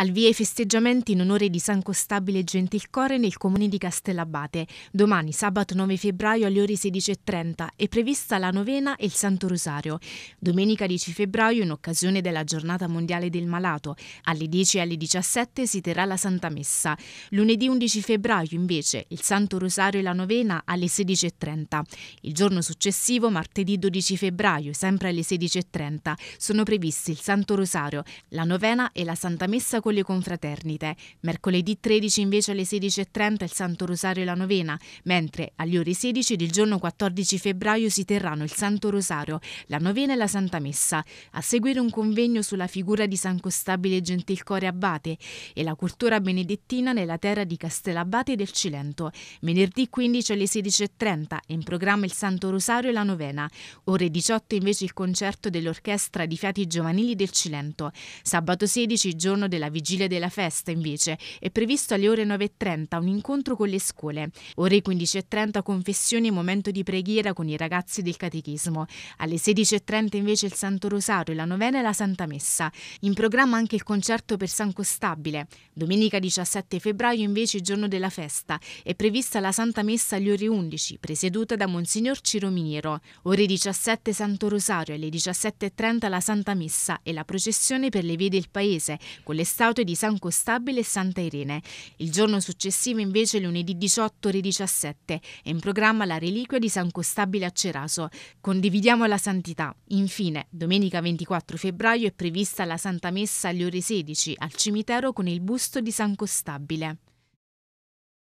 Al via i festeggiamenti in onore di San Costabile Gentilcore nel comune di Castellabate. Domani, sabato 9 febbraio alle ore 16.30 è prevista la novena e il Santo Rosario. Domenica 10 febbraio, in occasione della Giornata Mondiale del Malato, alle 10 e alle 17 si terrà la Santa Messa. Lunedì 11 febbraio, invece, il Santo Rosario e la novena alle 16.30. Il giorno successivo, martedì 12 febbraio, sempre alle 16.30, sono previsti il Santo Rosario, la novena e la Santa Messa con con le confraternite. Mercoledì 13 invece alle 16.30 il Santo Rosario e la novena, mentre alle ore 16 del giorno 14 febbraio si terranno il Santo Rosario, la novena e la Santa Messa. A seguire un convegno sulla figura di San Costabile Gentilcore Abate e la cultura benedettina nella terra di Castellabate del Cilento. Venerdì 15 alle 16.30 in programma il Santo Rosario e la novena. Ore 18 invece il concerto dell'Orchestra di Fiati Giovanili del Cilento. Sabato 16 giorno della vigilia della festa, invece, è previsto alle ore 9.30 un incontro con le scuole, ore 15.30 confessione e momento di preghiera con i ragazzi del catechismo, alle 16.30 invece il Santo Rosario, la novena e la Santa Messa, in programma anche il concerto per San Costabile, domenica 17 febbraio invece giorno della festa, è prevista la Santa Messa alle ore 11, presieduta da Monsignor Ciro Miniero, ore 17 Santo Rosario, alle 17.30 la Santa Messa e la processione per le vie del paese, con le statue di San Costabile e Santa Irene. Il giorno successivo invece lunedì 18 ore 17 è in programma la reliquia di San Costabile a Ceraso. Condividiamo la santità. Infine, domenica 24 febbraio è prevista la Santa Messa alle ore 16 al cimitero con il busto di San Costabile.